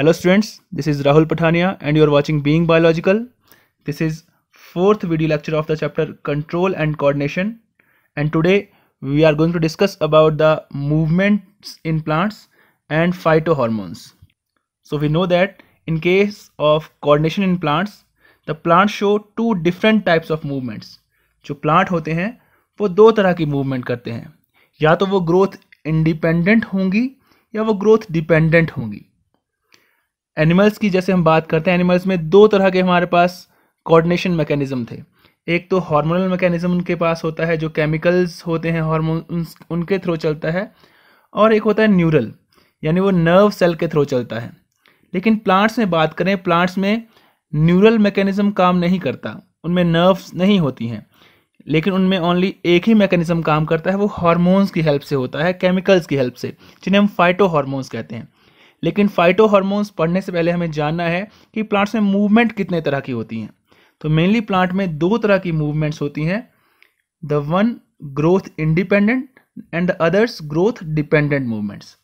hello students this is Rahul Pathania and you are watching being biological this is fourth video lecture of the chapter control and coordination and today we are going to discuss about the movements in plants and phyto hormones so we know that in case of coordination in plants the plant show two different types of movements जो plant होते हैं वो दो तरह की movement करते हैं या तो वो ग्रोथ इंडिपेंडेंट होंगी या वो ग्रोथ डिपेंडेंट होंगी एनिमल्स की जैसे हम बात करते हैं एनिमल्स में दो तरह के हमारे पास कोऑर्डिनेशन मैकेनिज्म थे एक तो हार्मोनल मैकेनिज्म उनके पास होता है जो केमिकल्स होते हैं हार्मोन उनके थ्रू चलता है और एक होता है न्यूरल यानी वो नर्व सेल के थ्रू चलता है लेकिन प्लांट्स में बात करें प्लांट्स में न्यूरल मैकेनिज्म काम नहीं करता उनमें नर्व्स नहीं होती हैं लेकिन उनमें ओनली एक ही मैकेनिज्म काम करता है वो हार्मोन्स की हेल्प से होता है केमिकल्स की हेल्प से जिन्हें हम फाइटो हार्मोन्स कहते हैं लेकिन फाइटो हार्मोन्स पढ़ने से पहले हमें जानना है कि प्लांट्स में मूवमेंट कितने तरह की होती हैं तो मेनली प्लांट में दो तरह की मूवमेंट्स होती हैं the one growth independent and the others growth dependent movements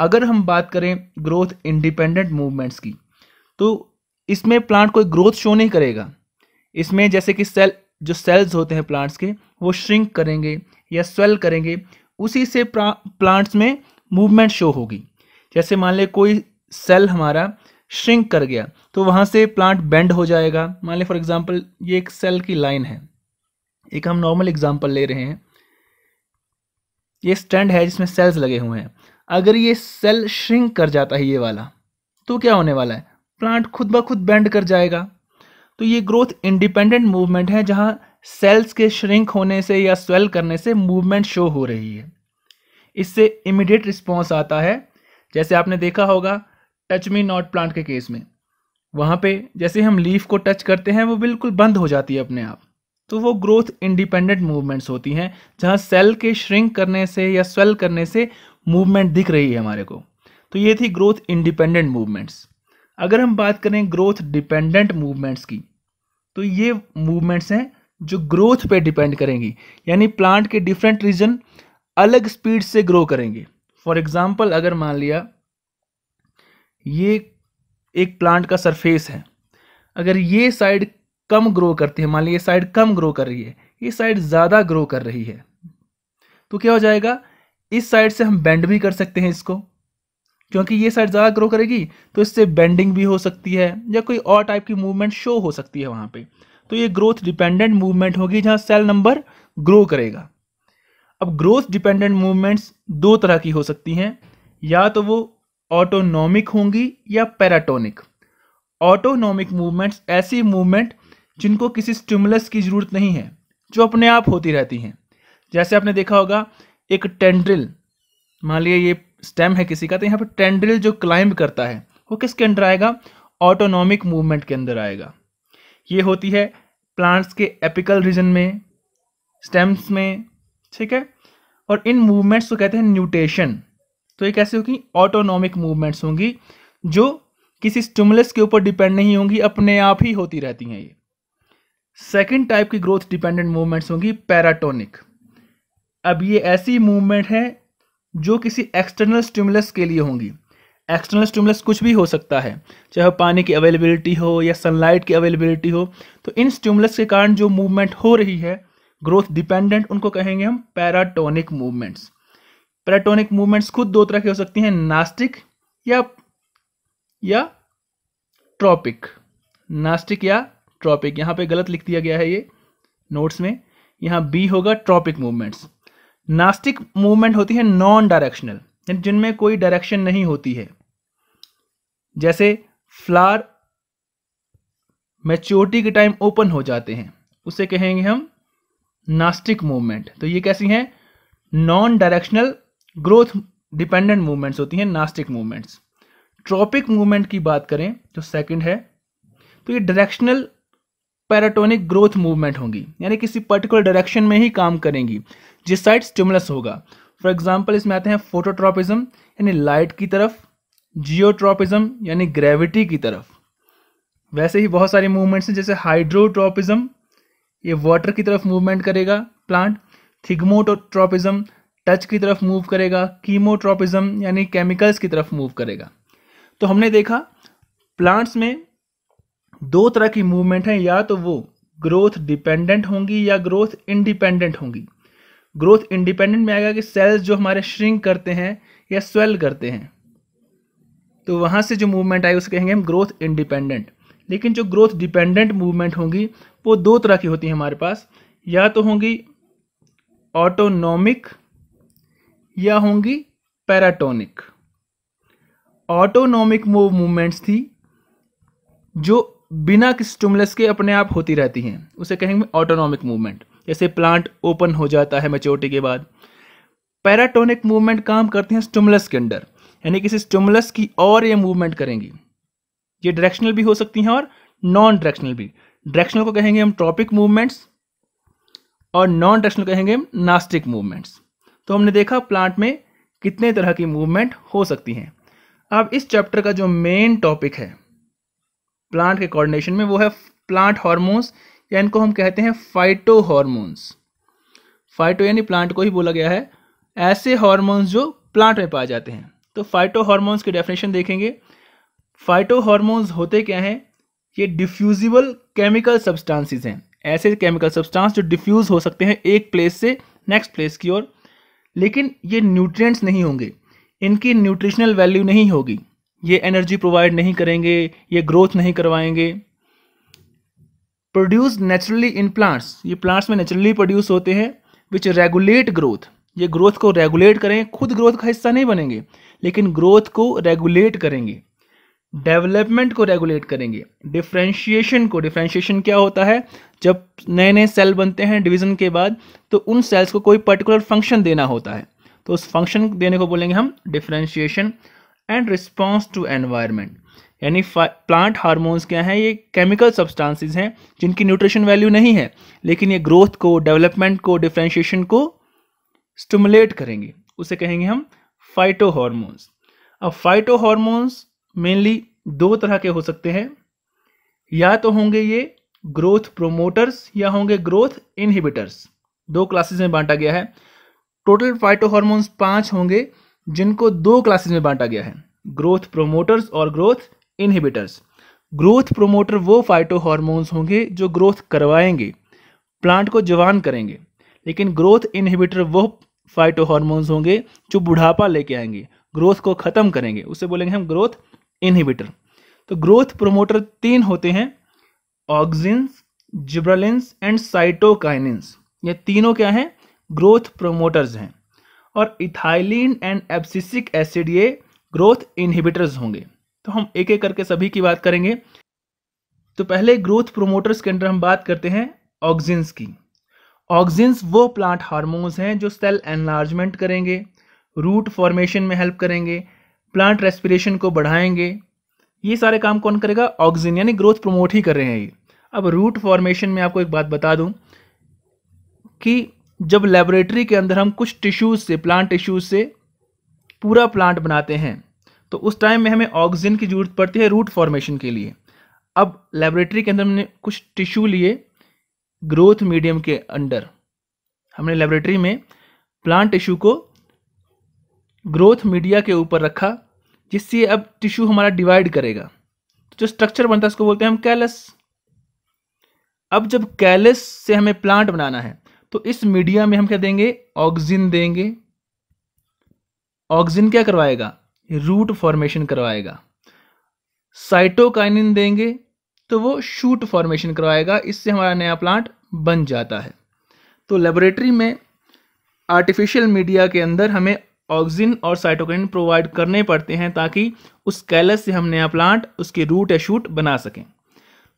अगर हम बात करें ग्रोथ इंडिपेंडेंट मूवमेंट्स की तो इसमें प्लांट कोई ग्रोथ शो नहीं करेगा इसमें जैसे कि सेल जो सेल्स होते हैं प्लांट्स के वो श्रिंक करेंगे या स्वेल करेंगे उसी से प्लांट्स में मूवमेंट शो होगी जैसे मान लें कोई सेल हमारा श्रिंक कर गया तो वहाँ से प्लांट बेंड हो जाएगा मान लें फॉर एग्जांपल ये एक सेल की लाइन है एक हम नॉर्मल एग्जांपल ले रहे हैं ये स्टैंड है जिसमें सेल्स लगे हुए हैं अगर ये सेल श्रिंक कर जाता है ये वाला तो क्या होने वाला है प्लांट खुद ब खुद बेंड कर जाएगा तो ये ग्रोथ इंडिपेंडेंट मूवमेंट है जहाँ सेल्स के श्रिंक होने से या स्वेल करने से मूवमेंट शो हो रही है इससे इमिडिएट रिस्पॉन्स आता है जैसे आपने देखा होगा टच मी नॉट प्लांट के केस में वहाँ पे जैसे हम लीफ को टच करते हैं वो बिल्कुल बंद हो जाती है अपने आप तो वो ग्रोथ इंडिपेंडेंट मूवमेंट्स होती हैं जहाँ सेल के श्रिंक करने से या स्वेल करने से मूवमेंट दिख रही है हमारे को तो ये थी ग्रोथ इंडिपेंडेंट मूवमेंट्स अगर हम बात करें ग्रोथ डिपेंडेंट मूवमेंट्स की तो ये मूवमेंट्स हैं जो ग्रोथ पे डिपेंड करेंगी यानी प्लांट के डिफरेंट रीजन अलग स्पीड से ग्रो करेंगे फॉर एग्ज़ाम्पल अगर मान लिया ये एक प्लांट का सरफेस है अगर ये साइड कम ग्रो करती है मान ली ये साइड कम ग्रो कर रही है ये साइड ज़्यादा ग्रो कर रही है तो क्या हो जाएगा इस साइड से हम बेंड भी कर सकते हैं इसको क्योंकि ये साइड ज़्यादा ग्रो करेगी तो इससे बेंडिंग भी हो सकती है या कोई और टाइप की मूवमेंट शो हो सकती है वहाँ पे तो ये ग्रोथ डिपेंडेंट मूवमेंट होगी जहाँ सेल नंबर ग्रो करेगा अब ग्रोथ डिपेंडेंट मूवमेंट्स दो तरह की हो सकती हैं या तो वो ऑटोनॉमिक होंगी या पैराटोनिक ऑटोनॉमिक मूवमेंट्स ऐसी मूवमेंट जिनको किसी स्टिमुलस की ज़रूरत नहीं है जो अपने आप होती रहती हैं जैसे आपने देखा होगा एक टेंड्रिल मान लिया ये स्टेम है किसी का तो यहाँ पर टेंड्रिल जो क्लाइंब करता है वो किसके अंदर आएगा ऑटोनॉमिक मूवमेंट के अंदर आएगा ये होती है प्लांट्स के एपिकल रीजन में स्टेम्स में ठीक है और इन मूवमेंट्स को कहते हैं न्यूटेशन तो ये कैसे होगी ऑटोनॉमिक मूवमेंट्स होंगी जो किसी स्टिमुलस के ऊपर डिपेंड नहीं होंगी अपने आप ही होती रहती हैं ये सेकेंड टाइप की ग्रोथ डिपेंडेंट मूवमेंट्स होंगी पैराटोनिक अब ये ऐसी मूवमेंट है जो किसी एक्सटर्नल स्टिमुलस के लिए होंगी एक्सटर्नल स्टिमुलस कुछ भी हो सकता है चाहे पानी की अवेलेबिलिटी हो या सनलाइट की अवेलेबिलिटी हो तो इन स्टिमुलस के कारण जो मूवमेंट हो रही है ग्रोथ डिपेंडेंट उनको कहेंगे हम पैराटोनिक मूवमेंट्स प्लेटोनिक मूवमेंट्स खुद दो तरह की हो सकती हैं नास्टिक या या ट्रॉपिक नास्टिक या ट्रॉपिक यहां पे गलत लिख दिया गया है ये नोट्स में यहां बी होगा ट्रॉपिक मूवमेंट्स नास्टिक मूवमेंट होती है नॉन डायरेक्शनल जिनमें कोई डायरेक्शन नहीं होती है जैसे फ्लावर मेच्योरिटी के टाइम ओपन हो जाते हैं उसे कहेंगे हम नास्टिक मूवमेंट तो ये कैसी हैं non directional growth dependent movements होती हैं नास्टिक मूवमेंट्स ट्रॉपिक मूवमेंट की बात करें जो सेकंड है तो ये डायरेक्शनल पैराटोनिक ग्रोथ मूवमेंट होंगी यानी किसी पर्टिकुलर डायरेक्शन में ही काम करेंगी जिस साइड स्टिमुलस होगा फॉर एग्जाम्पल इसमें आते हैं फोटोट्रॉपिज्म यानी लाइट की तरफ जियोट्रॉपिज्म यानी ग्रेविटी की तरफ वैसे ही बहुत सारे मूवमेंट्स हैं जैसे हाइड्रोट्रॉपिज्म ये वाटर की तरफ मूवमेंट करेगा प्लांट थिग्मोट्रॉपिज्म टच की तरफ मूव करेगा कीमोट्रोपिज्म यानी केमिकल्स की तरफ मूव करेगा तो हमने देखा प्लांट्स में दो तरह की मूवमेंट हैं या तो वो ग्रोथ डिपेंडेंट होंगी या ग्रोथ इंडिपेंडेंट होंगी ग्रोथ इंडिपेंडेंट में आएगा कि सेल्स जो हमारे श्रिंक करते हैं या स्वेल करते हैं तो वहाँ से जो मूवमेंट आएगी उसे कहेंगे हम ग्रोथ इंडिपेंडेंट लेकिन जो ग्रोथ डिपेंडेंट मूवमेंट होंगी वो दो तरह की होती है हमारे पास या तो होंगी ऑटोनॉमिक या होंगी पैराटोनिक ऑटोनोमिक मूव मूवमेंट्स थी जो बिना स्टिमुलस के अपने आप होती रहती हैं उसे कहेंगे ऑटोनॉमिक मूवमेंट जैसे प्लांट ओपन हो जाता है मेच्योरिटी के बाद पैराटोनिक मूवमेंट काम करती हैं स्टिमुलस के अंडर यानी किसी स्टिमुलस की और ये मूवमेंट करेंगी ये डायरेक्शनल भी हो सकती हैं और नॉन डायरेक्शनल भी डायरेक्शनल को कहेंगे हम ट्रॉपिक मूवमेंट्स और नॉन डायरेक्शनल कहेंगे हम नास्टिक मूवमेंट्स तो हमने देखा प्लांट में कितने तरह की मूवमेंट हो सकती हैं अब इस चैप्टर का जो मेन टॉपिक है प्लांट के कोऑर्डिनेशन में वो है प्लांट हार्मोन्स या इनको हम कहते हैं फाइटो हार्मोन्स फाइटो यानी प्लांट को ही बोला गया है ऐसे हार्मोन्स जो प्लांट में पाए जाते हैं तो फाइटो हार्मोन्स की डेफिनेशन देखेंगे फाइटो हार्मोन्स होते क्या हैं ये डिफ्यूजिबल केमिकल सब्सटेंसेस हैं ऐसे केमिकल सब्सटेंस जो डिफ्यूज़ हो सकते हैं एक प्लेस से नेक्स्ट प्लेस की ओर लेकिन ये न्यूट्रिएंट्स नहीं होंगे इनकी न्यूट्रिशनल वैल्यू नहीं होगी ये एनर्जी प्रोवाइड नहीं करेंगे ये ग्रोथ नहीं करवाएंगे प्रोड्यूस नेचुरली इन प्लांट्स ये प्लांट्स में नेचुरली प्रोड्यूस होते हैं विच रेगुलेट ग्रोथ ये ग्रोथ को रेगुलेट करें खुद ग्रोथ का हिस्सा नहीं बनेंगे लेकिन ग्रोथ को रेगुलेट करेंगे डेवलपमेंट को रेगुलेट करेंगे डिफ्रेंशिएशन को डिफ्रेंशिएशन क्या होता है जब नए नए सेल बनते हैं डिवीजन के बाद तो उन सेल्स को कोई पर्टिकुलर फंक्शन देना होता है तो उस फंक्शन देने को बोलेंगे हम differentiation and response to environment यानी प्लांट हार्मोन्स क्या हैं ये केमिकल सब्सटांसिस हैं जिनकी न्यूट्रिशन वैल्यू नहीं है लेकिन ये ग्रोथ को डेवलपमेंट को डिफ्रेंशिएशन को स्टमुलेट करेंगे उसे कहेंगे हम फाइटो हार्मोन्स अब फाइटो हार्मोन्स मेनली दो तरह के हो सकते हैं या तो होंगे ये ग्रोथ प्रोमोटर्स या होंगे ग्रोथ इनहिबिटर्स दो क्लासेस में बांटा गया है टोटल फाइटो हार्मोन्स पांच होंगे जिनको दो क्लासेस में बांटा गया है ग्रोथ प्रोमोटर्स और ग्रोथ इनहिबिटर्स ग्रोथ प्रोमोटर वो फाइटो होंगे जो ग्रोथ करवाएंगे प्लांट को जवान करेंगे लेकिन ग्रोथ इनहिबिटर वो फाइटो होंगे जो बुढ़ापा लेके आएंगे ग्रोथ को ख़त्म करेंगे उसे बोलेंगे हम ग्रोथ इनहिबिटर तो ग्रोथ प्रोमोटर तीन होते हैं ऑक्सिन्स जिब्रलिन्स एंड साइटोकाइनिन्स ये तीनों क्या हैं ग्रोथ प्रोमोटर्स हैं और इथाइलिन एंड एब्सिसिक एसिड ये ग्रोथ इनहिबिटर्स होंगे तो हम एक एक करके सभी की बात करेंगे तो पहले ग्रोथ प्रोमोटर्स के अंदर हम बात करते हैं ऑक्सिन्स की ऑक्सिन्स वो प्लांट हार्मोन्स हैं जो सेल एनलार्जमेंट करेंगे रूट फॉर्मेशन में हेल्प करेंगे प्लांट रेस्पिरेशन को बढ़ाएंगे ये सारे काम कौन करेगा ऑक्सीजन यानी ग्रोथ प्रमोट ही कर रहे हैं ये अब रूट फॉर्मेशन में आपको एक बात बता दूं कि जब लेबोरेटरी के अंदर हम कुछ टिश्यूज से प्लांट टिश्यूज से पूरा प्लांट बनाते हैं तो उस टाइम में हमें ऑक्सीजन की जरूरत पड़ती है रूट फॉर्मेशन के लिए अब लेबोरेटरी के अंदर हमने कुछ टिश्यू लिए ग्रोथ मीडियम के अंडर हमने लेबोरेटरी में प्लांट टिश्यू को ग्रोथ मीडिया के ऊपर रखा जिससे अब टिश्यू हमारा डिवाइड करेगा तो जो स्ट्रक्चर बनता है उसको बोलते हैं हम कैलस अब जब कैलस से हमें प्लांट बनाना है तो इस मीडिया में हम क्या देंगे ऑक्सीजन देंगे ऑक्सीजन क्या करवाएगा रूट फॉर्मेशन करवाएगा साइटोकाइनिन देंगे तो वो शूट फॉर्मेशन करवाएगा इससे हमारा नया प्लांट बन जाता है तो लेबोरेटरी में आर्टिफिशियल मीडिया के अंदर हमें ऑक्सीजन और साइटोकाइन प्रोवाइड करने पड़ते हैं ताकि उस कैलस से हम नया प्लांट उसके रूट या शूट बना सकें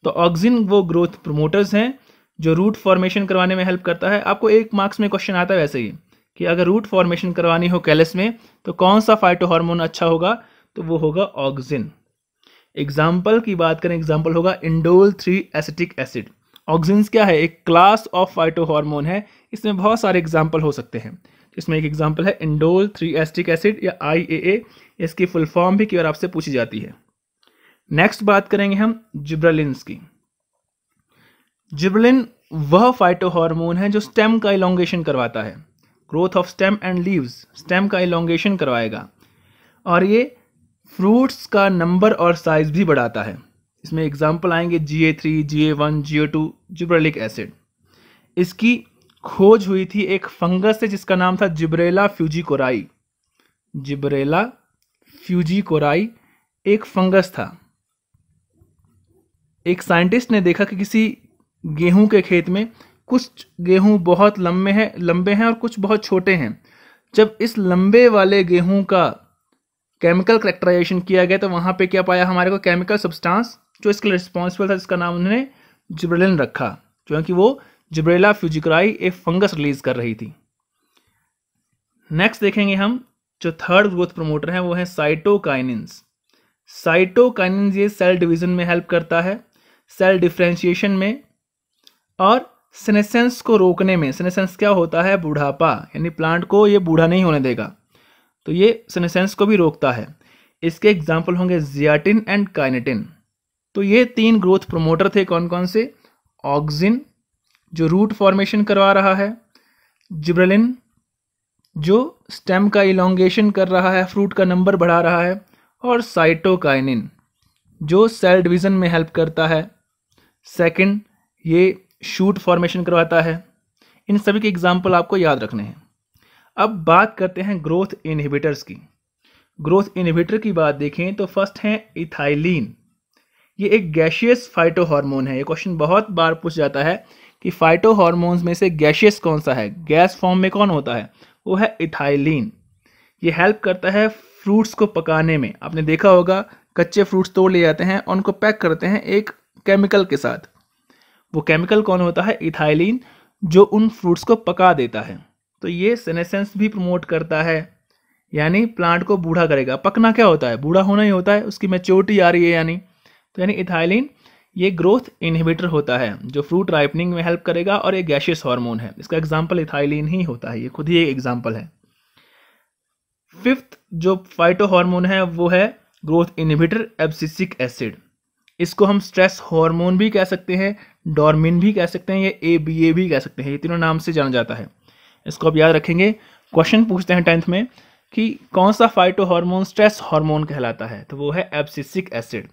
तो ऑक्सीजन वो ग्रोथ प्रोमोटर्स हैं जो रूट फॉर्मेशन करवाने में हेल्प करता है आपको एक मार्क्स में क्वेश्चन आता है वैसे ही कि अगर रूट फॉर्मेशन करवानी हो कैलस में तो कौन सा फाइटो अच्छा होगा तो वो होगा ऑक्सीजन एग्जाम्पल की बात करें एग्जाम्पल होगा indole three acetic acid oxygen क्या है एक क्लास ऑफ फाइटो है इसमें बहुत सारे एग्जाम्पल हो सकते हैं इसमें एक एग्जाम्पल है इंडोल थ्री एस्टिक एसिड या आई ए ए इसकी फुल फॉर्म भी की और आपसे पूछी जाती है नेक्स्ट बात करेंगे हम जिब्रलिन्स की जिब्रलिन वह फाइटो है जो स्टेम का इलोंगेशन करवाता है growth of stem and leaves stem का इलोंगेशन करवाएगा और ये फ्रूट्स का नंबर और साइज भी बढ़ाता है इसमें एग्जाम्पल आएंगे G A three G A one G O two gibberellic acid इसकी खोज हुई थी एक फंगस से जिसका नाम था Gibberella fujikuroi Gibberella fujikuroi एक फंगस था एक साइंटिस्ट ने देखा कि किसी गेहूं के खेत में कुछ गेहूं बहुत लंबे हैं लंबे हैं और कुछ बहुत छोटे हैं जब इस लंबे वाले गेहूं का केमिकल करेक्टराइजेशन किया गया तो वहां पे क्या पाया हमारे को केमिकल सब्सटेंस जो इसके लिए रिस्पॉन्सिबल था जिसका नाम उन्होंने जिब्रेलिन रखा क्योंकि वो जब्रेला फ्यूजिक्राई एक फंगस रिलीज कर रही थी नेक्स्ट देखेंगे हम जो थर्ड ग्रोथ प्रोमोटर हैं वो है साइटोकाइनिन्स साइटोकाइनिन्स ये सेल डिवीजन में हेल्प करता है सेल डिफ्रेंशिएशन में और सेनेसेंस को रोकने में सेनेसेंस क्या होता है बूढ़ापा यानी प्लांट को ये बूढ़ा नहीं होने देगा तो ये सेनेसेंस को भी रोकता है इसके एग्जाम्पल होंगे जियाटिन एंड काइनेटिन तो ये तीन ग्रोथ प्रोमोटर थे कौन कौन से ऑक्सिन जो रूट फॉर्मेशन करवा रहा है जिब्रेलिन जो स्टेम का इलोंगेशन कर रहा है फ्रूट का नंबर बढ़ा रहा है और साइटोकाइनिन जो सेल डिवीज़न में हेल्प करता है सेकंड ये शूट फॉर्मेशन करवाता है इन सभी के एग्जाम्पल आपको याद रखने हैं अब बात करते हैं ग्रोथ इनहिबिटर्स की ग्रोथ इनहिबिटर की बात देखें तो फर्स्ट है इथाइलिन ये एक गैशियस फाइटोहार्मोन है ये क्वेश्चन बहुत बार पूछ जाता है कि फाइटो हार्मोन्स में से गैशियस कौन सा है गैस फॉर्म में कौन होता है वो है इथाइलिन ये हेल्प करता है फ्रूट्स को पकाने में आपने देखा होगा कच्चे फ्रूट्स तोड़ ले जाते हैं और उनको पैक करते हैं एक केमिकल के साथ वो केमिकल कौन होता है इथाइलिन जो उन फ्रूट्स को पका देता है तो ये सेनेसेंस भी प्रमोट करता है यानी प्लांट को बूढ़ा करेगा पकना क्या होता है बूढ़ा होना ही होता है उसकी मेच्योरिटी आ रही है यानी तो यानी इथाइलिन ये ग्रोथ इनहिबिटर होता है जो फ्रूट राइपनिंग में हेल्प करेगा और ये गैशियस हार्मोन है इसका एग्जाम्पल इथाइलिन ही होता है ये खुद ही एक एग्जाम्पल है फिफ्थ जो फाइटो हार्मोन है वो है ग्रोथ इनहिबिटर एब्सिसिक एसिड इसको हम स्ट्रेस हार्मोन भी कह सकते हैं डॉर्मिन भी कह सकते हैं या ए बी ए भी कह सकते हैं ये तीनों नाम से जाना जाता है इसको आप याद रखेंगे क्वेश्चन पूछते हैं टेंथ में कि कौन सा फाइटो हार्मोन स्ट्रेस हार्मोन कहलाता है तो वो है एब्सिसिक एसिड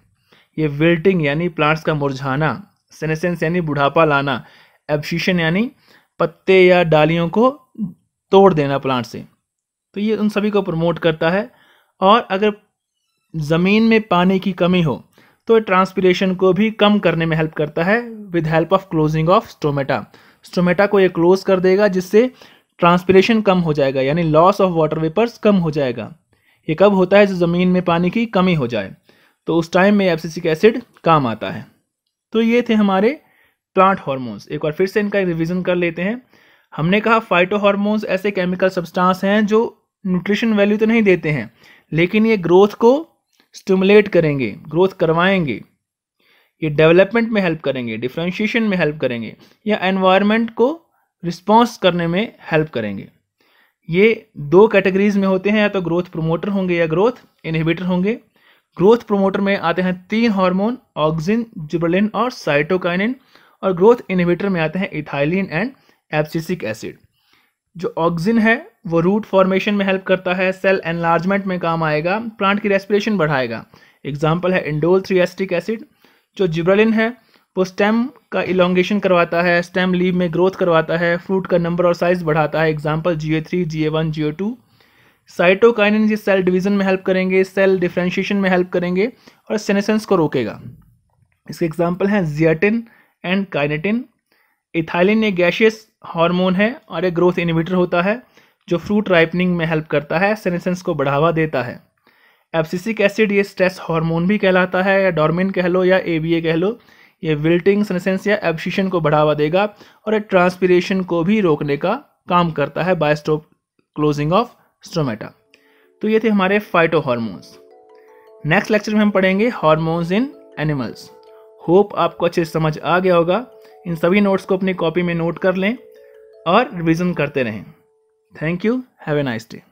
ये विल्टिंग यानी प्लांट्स का मुरझाना सेनेसेंस यानी बुढ़ापा लाना एब्सिशन यानी पत्ते या डालियों को तोड़ देना प्लांट से तो ये उन सभी को प्रमोट करता है और अगर ज़मीन में पानी की कमी हो तो ट्रांसपीरेशन को भी कम करने में हेल्प करता है with help of closing of stomata stomata को ये क्लोज कर देगा जिससे ट्रांसपीरेशन कम हो जाएगा यानी लॉस ऑफ वाटर वेपर्स कम हो जाएगा ये कब होता है जब ज़मीन में पानी की कमी हो जाए तो उस टाइम में एब्सिसिक एसिड काम आता है तो ये थे हमारे प्लांट हार्मोन्स एक बार फिर से इनका एक कर लेते हैं हमने कहा फाइटो हार्मोन्स ऐसे केमिकल सब्सटेंस हैं जो न्यूट्रिशन वैल्यू तो नहीं देते हैं लेकिन ये ग्रोथ को स्टिमुलेट करेंगे ग्रोथ करवाएंगे ये डेवलपमेंट में हेल्प करेंगे डिफ्रेंशिएशन में हेल्प करेंगे या एनवायरमेंट को रिस्पॉन्स करने में हेल्प करेंगे ये दो कैटेगरीज में होते हैं या तो ग्रोथ प्रोमोटर होंगे या ग्रोथ इनहिबिटर होंगे ग्रोथ प्रोमोटर में आते हैं तीन हार्मोन ऑक्सिन जुबलिन और साइटोकाइनिन और ग्रोथ इनहिबिटर में आते हैं इथाइलिन एंड एप्सिसिक एसिड जो ऑक्सिन है वो रूट फॉर्मेशन में हेल्प करता है सेल एनलार्जमेंट में काम आएगा प्लांट की रेस्पिरेशन बढ़ाएगा एग्जाम्पल है इंडोल थ्री एस्टिक एसिड जो जिब्रलिन है वो स्टेम का इलोंगेशन करवाता है स्टेम लीव में ग्रोथ करवाता है फ्रूट का नंबर और साइज बढ़ाता है example G A three G A one G A two cytokinin cell division में हेल्प करेंगे सेल डिफ्रेंशिएशन में हेल्प करेंगे और सेनेसेंस को रोकेगा इसके एग्जाम्पल हैं जियाटिन एंड काइनेटिन इथाइलिन एक गैशियस हार्मोन है और एक ग्रोथ इनिवेटर होता है जो फ्रूट राइपनिंग में हेल्प करता है सेनेसेंस को बढ़ावा देता है एब्सिसिक एसिड ये स्ट्रेस हार्मोन भी कहलाता है या डॉर्मिन कह लो या ए बी ए कह लो ये विल्टिंग सेनेसेंस या एब्सिशन को बढ़ावा देगा और ट्रांसपीरेशन को भी रोकने का काम करता है by stop closing of stomata तो ये थे हमारे फाइटो हॉर्मोन्स नेक्स्ट लेक्चर में हम पढ़ेंगे हॉर्मोन्स इन एनिमल्स होप आपको अच्छे से समझ आ गया होगा इन सभी नोट्स को अपनी कॉपी में नोट कर लें और रिविजन करते रहें thank you have a nice day